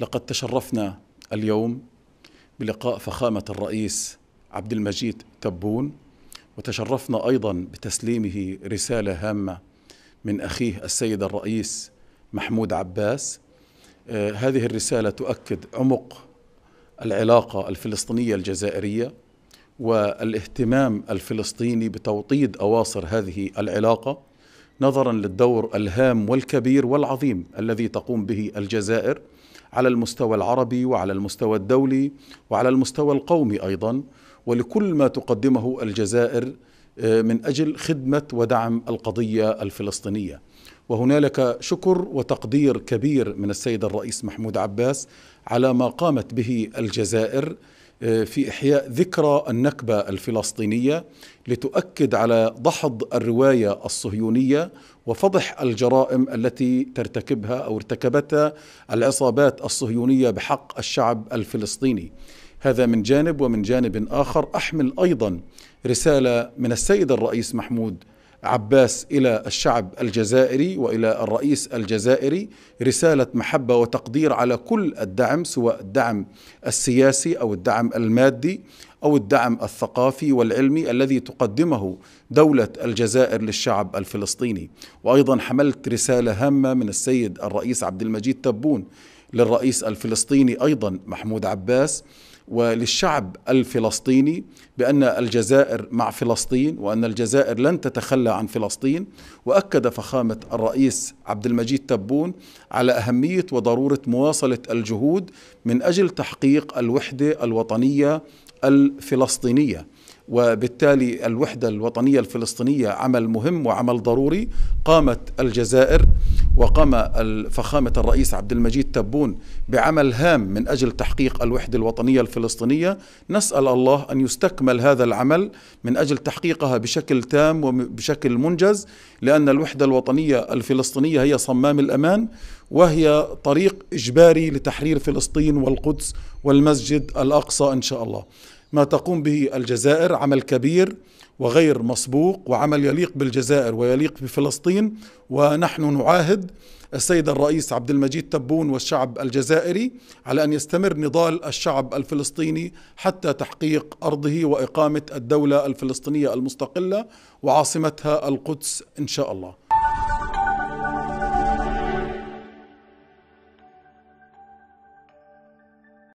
لقد تشرفنا اليوم بلقاء فخامة الرئيس عبد المجيد تبون وتشرفنا أيضا بتسليمه رسالة هامة من أخيه السيد الرئيس محمود عباس آه، هذه الرسالة تؤكد عمق العلاقة الفلسطينية الجزائرية والاهتمام الفلسطيني بتوطيد أواصر هذه العلاقة نظرا للدور الهام والكبير والعظيم الذي تقوم به الجزائر على المستوى العربي وعلى المستوى الدولي وعلى المستوى القومي ايضا ولكل ما تقدمه الجزائر آه، من اجل خدمه ودعم القضيه الفلسطينيه. وهنالك شكر وتقدير كبير من السيد الرئيس محمود عباس على ما قامت به الجزائر في إحياء ذكرى النكبة الفلسطينية لتؤكد على دحض الرواية الصهيونية وفضح الجرائم التي ترتكبها أو ارتكبتها العصابات الصهيونية بحق الشعب الفلسطيني هذا من جانب ومن جانب آخر أحمل أيضا رسالة من السيد الرئيس محمود عباس الى الشعب الجزائري والى الرئيس الجزائري رساله محبه وتقدير على كل الدعم سواء الدعم السياسي او الدعم المادي او الدعم الثقافي والعلمي الذي تقدمه دوله الجزائر للشعب الفلسطيني وايضا حملت رساله هامه من السيد الرئيس عبد المجيد تبون للرئيس الفلسطيني ايضا محمود عباس وللشعب الفلسطيني بان الجزائر مع فلسطين وان الجزائر لن تتخلى عن فلسطين واكد فخامه الرئيس عبد المجيد تبون على اهميه وضروره مواصله الجهود من اجل تحقيق الوحده الوطنيه الفلسطينيه وبالتالي الوحده الوطنيه الفلسطينيه عمل مهم وعمل ضروري قامت الجزائر وقام فخامة الرئيس عبد المجيد تبون بعمل هام من أجل تحقيق الوحدة الوطنية الفلسطينية نسأل الله أن يستكمل هذا العمل من أجل تحقيقها بشكل تام وبشكل منجز لأن الوحدة الوطنية الفلسطينية هي صمام الأمان وهي طريق إجباري لتحرير فلسطين والقدس والمسجد الأقصى إن شاء الله ما تقوم به الجزائر عمل كبير وغير مسبوق وعمل يليق بالجزائر ويليق بفلسطين ونحن نعاهد السيد الرئيس عبد المجيد تبون والشعب الجزائري على ان يستمر نضال الشعب الفلسطيني حتى تحقيق ارضه واقامه الدوله الفلسطينيه المستقله وعاصمتها القدس ان شاء الله